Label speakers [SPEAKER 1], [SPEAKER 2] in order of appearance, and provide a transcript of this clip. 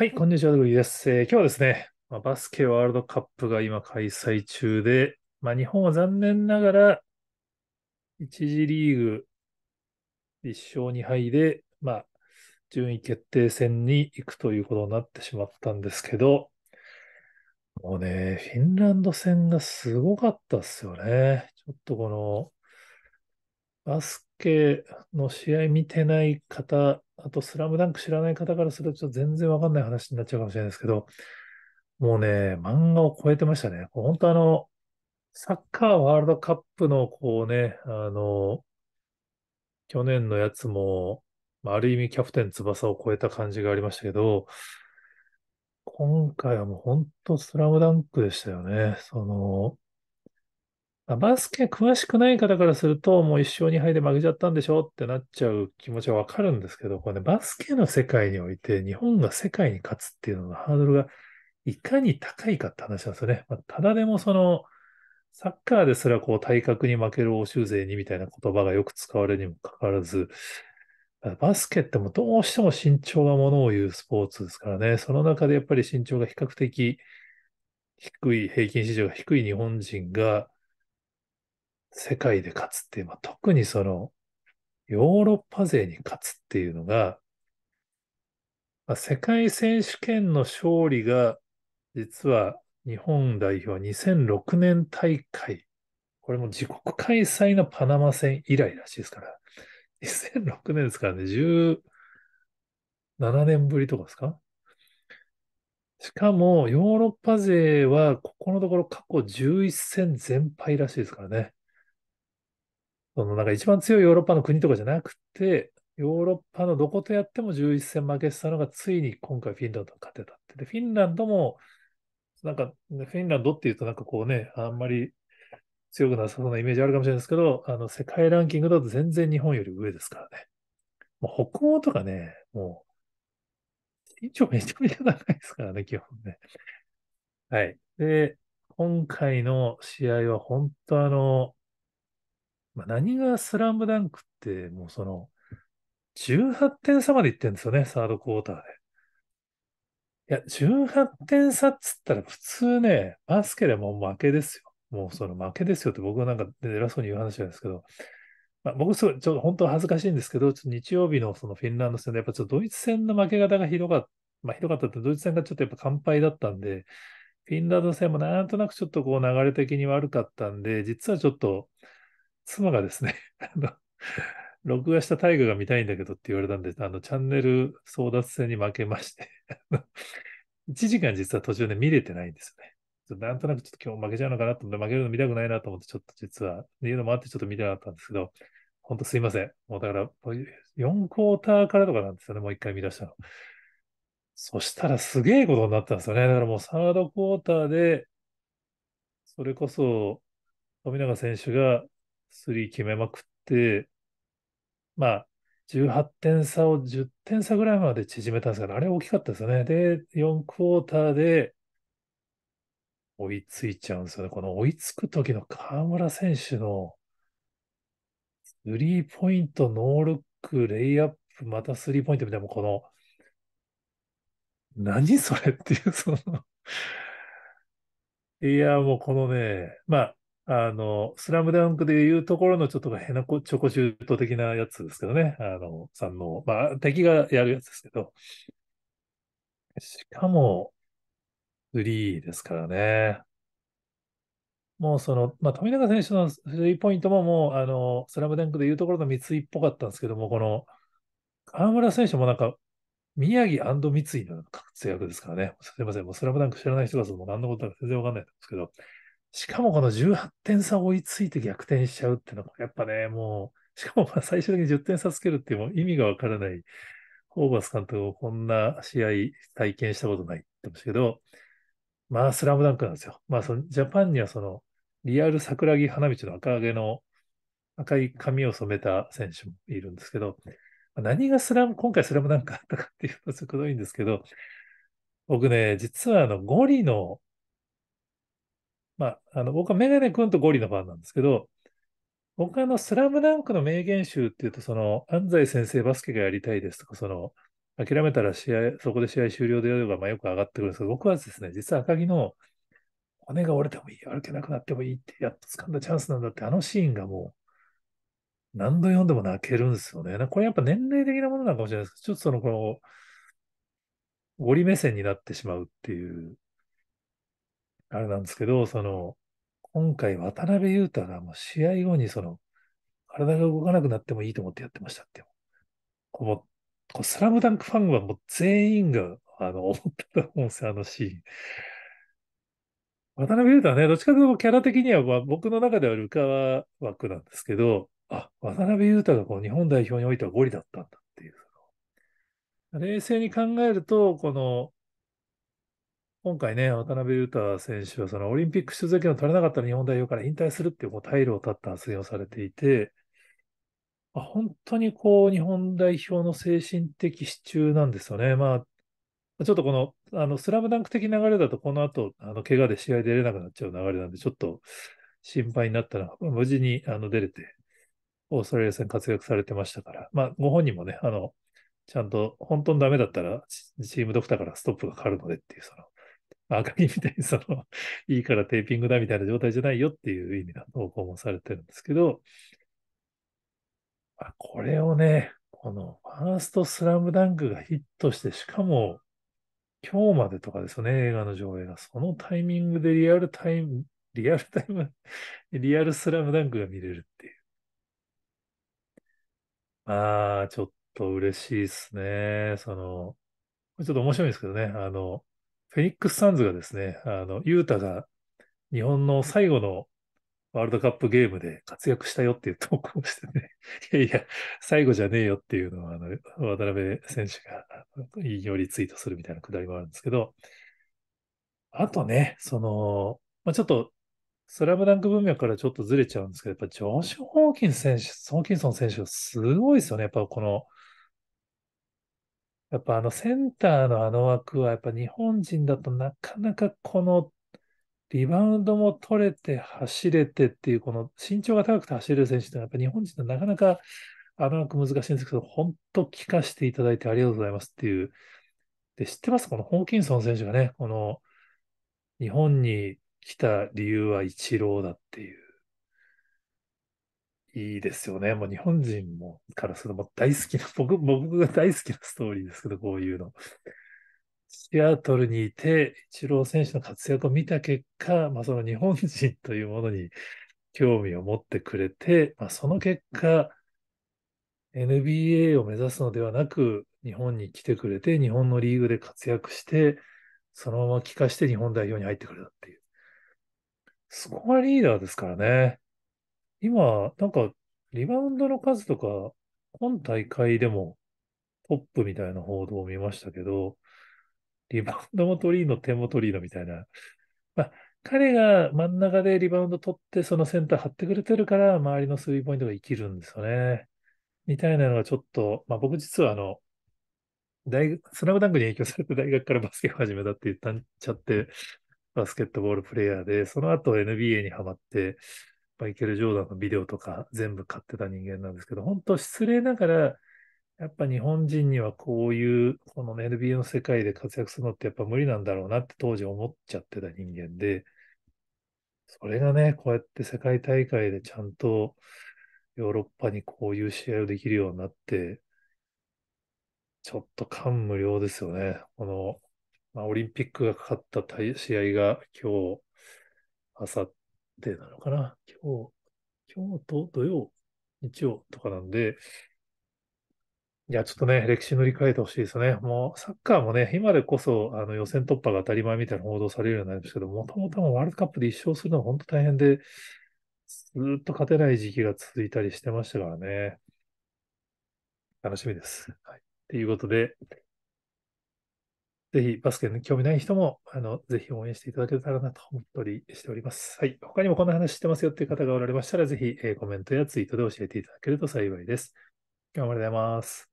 [SPEAKER 1] はい、こんにちは、ドグリです、えー、今日はですね、まあ、バスケワールドカップが今開催中で、まあ、日本は残念ながら、1次リーグ1勝2敗で、まあ、順位決定戦に行くということになってしまったんですけど、もうね、フィンランド戦がすごかったっすよね。ちょっとこの、バスケの試合見てない方、あとスラムダンク知らない方からすると全然わかんない話になっちゃうかもしれないですけど、もうね、漫画を超えてましたね。本当あの、サッカーワールドカップのこうね、あの、去年のやつも、ある意味キャプテン翼を超えた感じがありましたけど、今回はもう本当スラムダンクでしたよね。その、バスケ詳しくない方からすると、もう一勝2敗で負けちゃったんでしょってなっちゃう気持ちはわかるんですけど、これね、バスケの世界において、日本が世界に勝つっていうののハードルがいかに高いかって話なんですよね。まあ、ただでもその、サッカーですらこう体格に負ける欧州勢にみたいな言葉がよく使われるにもかかわらず、バスケってもどうしても身長がものを言うスポーツですからね、その中でやっぱり身長が比較的低い、平均身長が低い日本人が、世界で勝つっていう、まあ、特にそのヨーロッパ勢に勝つっていうのが、まあ、世界選手権の勝利が実は日本代表2006年大会、これも自国開催のパナマ戦以来らしいですから、2006年ですからね、17年ぶりとかですかしかも、ヨーロッパ勢は、ここのところ過去11戦全敗らしいですからね。そのなんか一番強いヨーロッパの国とかじゃなくて、ヨーロッパのどことやっても11戦負けしたのが、ついに今回フィンランドが勝てたって。で、フィンランドも、なんか、フィンランドっていうとなんかこうね、あんまり強くなさそうなイメージあるかもしれないですけど、あの、世界ランキングだと全然日本より上ですからね。もう北欧とかね、もう、身長めちゃめちゃ長いですからね、基本ね。はい。で、今回の試合は本当あの、まあ、何がスラムダンクって、もうその、18点差までいってるんですよね、サードクォーターで。いや、18点差っつったら普通ね、バスケでも負けですよ。もうその負けですよって僕はなんか偉そうに言う話なんですけど、まあ、僕すごい、ちょっと本当恥ずかしいんですけど、ちょっと日曜日のそのフィンランド戦で、やっぱちょっとドイツ戦の負け方がひどかった、まあひどかったってドイツ戦がちょっとやっぱ完敗だったんで、フィンランド戦もなんとなくちょっとこう流れ的に悪かったんで、実はちょっと、妻がですね、あの、録画したタイガーが見たいんだけどって言われたんで、あの、チャンネル争奪戦に負けまして、1 時間実は途中で見れてないんですよね。なんとなくちょっと今日負けちゃうのかなと思って、負けるの見たくないなと思って、ちょっと実は、っていうのもあってちょっと見てなかったんですけど、ほんとすいません。もうだから、4クォーターからとかなんですよね、もう一回見出したの。そしたらすげえことになったんですよね。だからもうサードクォーターで、それこそ、富永選手がスリー決めまくって、まあ、18点差を10点差ぐらいまで縮めたんですけど、あれ大きかったですよね。で、4クォーターで追いついちゃうんですよね。この追いつく時の河村選手のスリーポイント、ノールック、レイアップ、またスリーポイントみたいな、この、何それっていう、そのいや、もうこのね、まあ、あの、スラムダンクでいうところのちょっと変なチョコシュート的なやつですけどね。あの、さんの、まあ、敵がやるやつですけど。しかも、フリーですからね。もうその、まあ、富永選手のスリーポイントももう、あの、スラムダンクでいうところの三井っぽかったんですけども、この、河村選手もなんか、宮城三井の活躍ですからね。すみません。もうスラムダンク知らない人がその何のことか全然わかんないんですけど、しかもこの18点差追いついて逆転しちゃうっていうのは、やっぱね、もう、しかも最終的に10点差つけるっていう意味がわからない、ホーバス監督をこんな試合体験したことないって言ってましたけど、まあ、スラムダンクなんですよ。まあ、そのジャパンにはその、リアル桜木花道の赤揚げの赤い髪を染めた選手もいるんですけど、何がスラム、今回スラムダンクあったかっていうのとすごいんですけど、僕ね、実はあの、ゴリのまあ、あの、僕はメガネ君とゴリのファンなんですけど、僕はあの、スラムダンクの名言集っていうと、その、安西先生バスケがやりたいですとか、その、諦めたら試合、そこで試合終了でやれば、まあよく上がってくるんですけど、僕はですね、実は赤木の骨が折れてもいい、歩けなくなってもいいって、やっと掴んだチャンスなんだって、あのシーンがもう、何度読んでも泣けるんですよね。これやっぱ年齢的なものなのかもしれないですけど、ちょっとその、この、ゴリ目線になってしまうっていうあれなんですけど、その、今回渡辺裕太がもう試合後にその、体が動かなくなってもいいと思ってやってましたって。こうスラムダンクファンはもう全員が、あの、思ったと思うんですよ、あのシーン。渡辺裕太はね、どっちかというとキャラ的には、まあ、僕の中ではルカワ枠なんですけど、あ、渡辺裕太がこう日本代表においてはゴリだったんだっていう。冷静に考えると、この今回ね、渡辺裕太選手は、そのオリンピック出場権を取れなかった日本代表から引退するっていう、こう、退路を立った発言をされていて、まあ、本当にこう、日本代表の精神的支柱なんですよね。まあ、ちょっとこの、あの、スラムダンク的流れだと、この後、あの、怪我で試合出れなくなっちゃう流れなんで、ちょっと心配になったら、無事に、あの、出れて、オーストラリア戦活躍されてましたから、まあ、ご本人もね、あの、ちゃんと、本当にダメだったら、チームドクターからストップがかかるのでっていう、その、赤木みたいにその、いいからテーピングだみたいな状態じゃないよっていう意味の投稿もされてるんですけど、あ、これをね、このファーストスラムダンクがヒットして、しかも今日までとかですよね、映画の上映が、そのタイミングでリアルタイム、リアルタイム、リアルスラムダンクが見れるっていう。まあ、ちょっと嬉しいですね。その、ちょっと面白いんですけどね、あの、フェニックス・サンズがですね、あの、ユータが日本の最後のワールドカップゲームで活躍したよっていう投稿をしてね、い やいや、最後じゃねえよっていうのを、あの、渡辺選手が引用リツイートするみたいなくだりもあるんですけど、あとね、その、まあ、ちょっと、スラムダンク文脈からちょっとずれちゃうんですけど、やっぱジョシュ・ホーキンス選手、ホーキンソン選手、すごいですよね。やっぱこの、やっぱあのセンターのあの枠はやっぱ日本人だとなかなかこのリバウンドも取れて走れてっていうこの身長が高くて走れる選手ってやっぱ日本人ってなかなかあの枠難しいんですけど、本当聞かせていただいてありがとうございますっていう。で、知ってますこのホーキンソン選手がね、この日本に来た理由はイチローだっていう。いいですよね。もう日本人もからすると大好きな、僕、僕が大好きなストーリーですけど、こういうの。シアトルにいて、イチロー選手の活躍を見た結果、まあ、その日本人というものに興味を持ってくれて、まあ、その結果、NBA を目指すのではなく、日本に来てくれて、日本のリーグで活躍して、そのまま帰化して日本代表に入ってくれたっていう。そこがリーダーですからね。今、なんか、リバウンドの数とか、今大会でもトップみたいな報道を見ましたけど、リバウンドもトリーノ、点もトリーノみたいな。まあ、彼が真ん中でリバウンド取って、そのセンター張ってくれてるから、周りのスリーポイントが生きるんですよね。みたいなのがちょっと、まあ僕実はあの、大スラムダンクに影響されて大学からバスケを始めたって言ったんちゃって、バスケットボールプレイヤーで、その後 NBA にハマって、マイケル・ジョーダンのビデオとか全部買ってた人間なんですけど、本当失礼ながら、やっぱ日本人にはこういう、この NBA の世界で活躍するのってやっぱ無理なんだろうなって当時思っちゃってた人間で、それがね、こうやって世界大会でちゃんとヨーロッパにこういう試合をできるようになって、ちょっと感無量ですよね。この、まあ、オリンピックがかかった試合が今日、あさっデなのかな。今日、今日と土曜、日曜とかなんで、いや、ちょっとね、歴史塗り替えてほしいですね。もう、サッカーもね、今でこそ、あの、予選突破が当たり前みたいな報道されるようになりまですけど、もともとワールドカップで1勝するのは本当大変で、ずっと勝てない時期が続いたりしてましたからね。楽しみです。はい。ということで、ぜひバスケに興味ない人も、あの、ぜひ応援していただけたらなと思ったりしております。はい。他にもこんな話してますよっていう方がおられましたら、ぜひ、えー、コメントやツイートで教えていただけると幸いです。今日もありがとうございます。